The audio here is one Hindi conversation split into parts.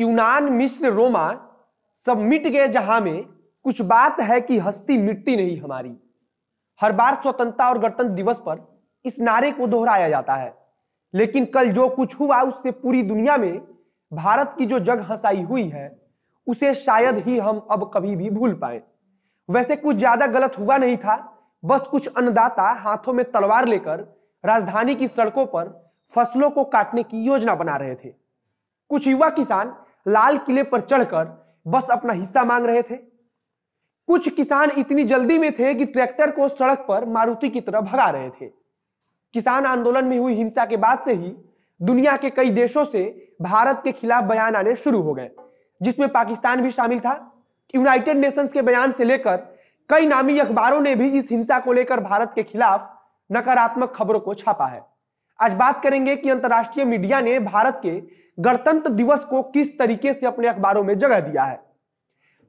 यूनान मिस्र रोमा सब मिट गए जहां में कुछ बात है कि हस्ती मिट्टी नहीं हमारी हर बार स्वतंत्रता और गणतंत्र दिवस पर इस नारे को दोहराया जाता है लेकिन कल जो कुछ हुआ उससे पूरी दुनिया में भारत की जो जग हंसाई हुई है उसे शायद ही हम अब कभी भी भूल पाए वैसे कुछ ज्यादा गलत हुआ नहीं था बस कुछ अन्नदाता हाथों में तलवार लेकर राजधानी की सड़कों पर फसलों को काटने की योजना बना रहे थे कुछ युवा किसान लाल किले पर चढ़कर बस अपना हिस्सा मांग रहे थे कुछ किसान इतनी जल्दी में थे कि ट्रैक्टर को सड़क पर मारुति की तरह भगा रहे थे किसान आंदोलन में हुई हिंसा के बाद से ही दुनिया के कई देशों से भारत के खिलाफ बयान आने शुरू हो गए जिसमें पाकिस्तान भी शामिल था यूनाइटेड नेशंस के बयान से लेकर कई नामी अखबारों ने भी इस हिंसा को लेकर भारत के खिलाफ नकारात्मक खबरों को छापा है आज बात करेंगे कि अंतर्राष्ट्रीय मीडिया ने भारत के गणतंत्र दिवस को किस तरीके से अपने अखबारों में जगह दिया है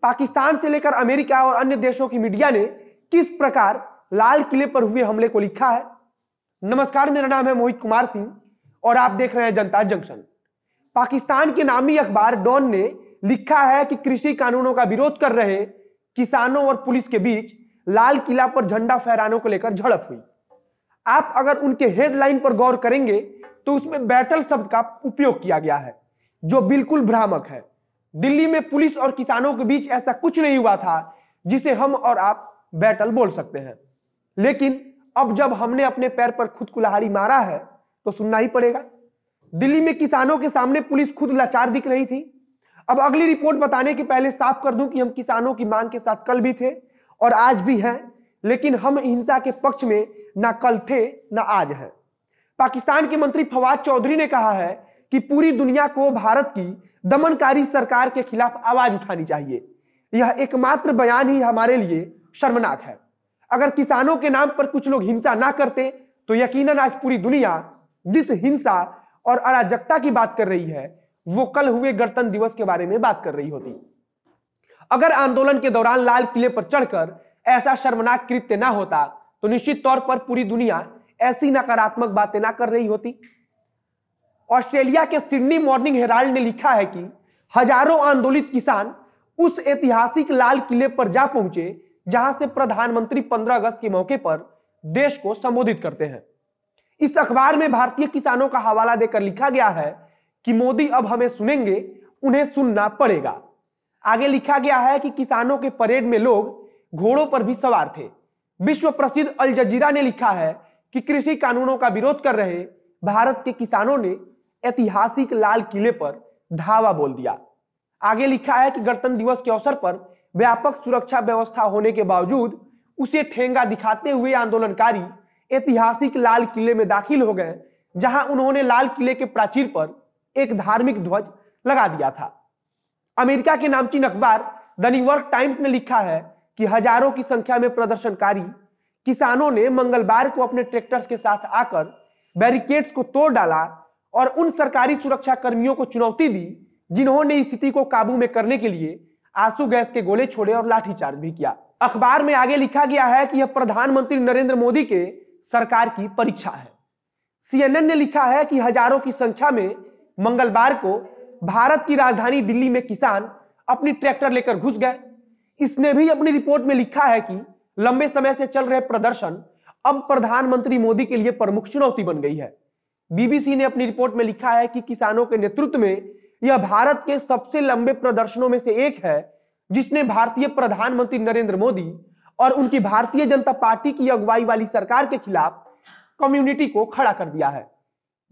पाकिस्तान से लेकर अमेरिका और अन्य देशों की मीडिया ने किस प्रकार लाल किले पर हुए हमले को लिखा है नमस्कार मेरा नाम है मोहित कुमार सिंह और आप देख रहे हैं जनता जंक्शन पाकिस्तान के नामी अखबार डॉन ने लिखा है कि कृषि कानूनों का विरोध कर रहे किसानों और पुलिस के बीच लाल किला पर झंडा फहराने को लेकर झड़प हुई आप अगर उनके हेडलाइन पर गौर करेंगे तो उसमें बैटल शब्द का उपयोग किया गया है जो बिल्कुल भ्रामक है दिल्ली में पुलिस और किसानों के बीच ऐसा कुछ नहीं हुआ था जिसे हम और आप बैटल बोल सकते हैं लेकिन अब जब हमने अपने पैर पर खुद कुल्हाड़ी मारा है तो सुनना ही पड़ेगा दिल्ली में किसानों के सामने पुलिस खुद लाचार दिख रही थी अब अगली रिपोर्ट बताने के पहले साफ कर दूं कि हम किसानों की मांग के साथ कल भी थे और आज भी हैं लेकिन हम हिंसा के पक्ष में ना कल थे ना आज है पाकिस्तान के मंत्री फवाद चौधरी ने कहा है कि पूरी दुनिया को भारत की दमनकारी सरकार के खिलाफ आवाज उठानी चाहिए यह एकमात्र बयान ही हमारे लिए शर्मनाक है अगर किसानों के नाम पर कुछ लोग हिंसा ना करते तो यकीनन आज पूरी दुनिया जिस हिंसा और अराजकता की बात कर रही है वो कल हुए गणतंत्र दिवस के बारे में बात कर रही होती अगर आंदोलन के दौरान लाल किले पर चढ़कर ऐसा शर्मनाक कृत्य ना होता तो निश्चित तौर पर पूरी दुनिया ऐसी नकारात्मक बातें ना कर रही होती ऑस्ट्रेलिया के सिडनी मॉर्निंग हेराल्ड ने लिखा है कि हजारों आंदोलित किसान उस ऐतिहासिक लाल किले पर जा पहुंचे जहां से प्रधानमंत्री 15 अगस्त के मौके पर देश को संबोधित करते हैं इस अखबार में भारतीय किसानों का हवाला देकर लिखा गया है कि मोदी अब हमें सुनेंगे उन्हें सुनना पड़ेगा आगे लिखा गया है कि किसानों के परेड में लोग घोड़ों पर भी सवार थे विश्व प्रसिद्ध अल जजीरा ने लिखा है कि कृषि कानूनों का विरोध कर रहे भारत के किसानों ने ऐतिहासिक लाल किले पर धावा बोल दिया आगे लिखा है कि गणतंत्र दिवस के अवसर पर व्यापक सुरक्षा व्यवस्था होने के बावजूद उसे ठेंगा दिखाते हुए आंदोलनकारी ऐतिहासिक लाल किले में दाखिल हो गए जहां उन्होंने लाल किले के प्राचीर पर एक धार्मिक ध्वज लगा दिया था अमेरिका के नामचीन अखबार द न्यूयॉर्क टाइम्स ने लिखा है कि हजारों की संख्या में प्रदर्शनकारी किसानों ने मंगलवार को अपने ट्रैक्टर्स के साथ आकर बैरिकेड्स को तोड़ डाला और उन सरकारी सुरक्षा कर्मियों को चुनौती दी जिन्होंने स्थिति को काबू में करने के लिए आंसू गैस के गोले छोड़े और लाठीचार्ज भी किया अखबार में आगे लिखा गया है कि यह प्रधानमंत्री नरेंद्र मोदी के सरकार की परीक्षा है सीएनएन ने लिखा है कि हजारों की संख्या में मंगलवार को भारत की राजधानी दिल्ली में किसान अपनी ट्रैक्टर लेकर घुस गए इसने भी अपनी रिपोर्ट में लिखा है कि लंबे समय से चल रहे प्रदर्शन अब प्रधानमंत्री मोदी के लिए प्रमुख चुनौती बन गई है बीबीसी ने अपनी रिपोर्ट में लिखा है कि किसानों के नेतृत्व में यह भारत के सबसे लंबे प्रदर्शनों में से एक है जिसने भारतीय प्रधानमंत्री नरेंद्र मोदी और उनकी भारतीय जनता पार्टी की अगुवाई वाली सरकार के खिलाफ कम्युनिटी को खड़ा कर दिया है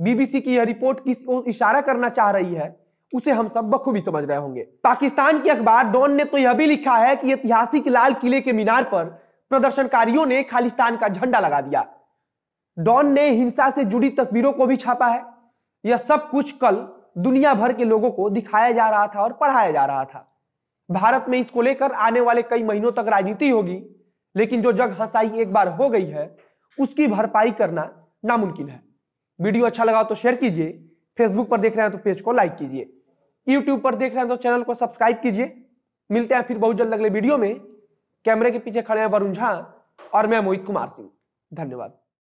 बीबीसी की यह रिपोर्ट किस इशारा करना चाह रही है उसे हम सब बखूबी समझ रहे होंगे पाकिस्तान के अखबार डॉन ने तो यह भी लिखा है कि ऐतिहासिक लाल किले के मीनार पर प्रदर्शनकारियों ने खालिस्तान का झंडा लगा दिया डॉन ने हिंसा से जुड़ी तस्वीरों को भी छापा है यह सब कुछ कल दुनिया भर के लोगों को दिखाया जा रहा था और पढ़ाया जा रहा था भारत में इसको लेकर आने वाले कई महीनों तक राजनीति होगी लेकिन जो जग हंसाई एक बार हो गई है उसकी भरपाई करना नामुमकिन है वीडियो अच्छा लगा तो शेयर कीजिए फेसबुक पर देख रहे हैं तो पेज को लाइक कीजिए यूट्यूब पर देख रहे हैं तो चैनल को सब्सक्राइब कीजिए मिलते हैं फिर बहुत जल्द अगले वीडियो में कैमरे के पीछे खड़े हैं वरुण झा और मैं मोहित कुमार सिंह धन्यवाद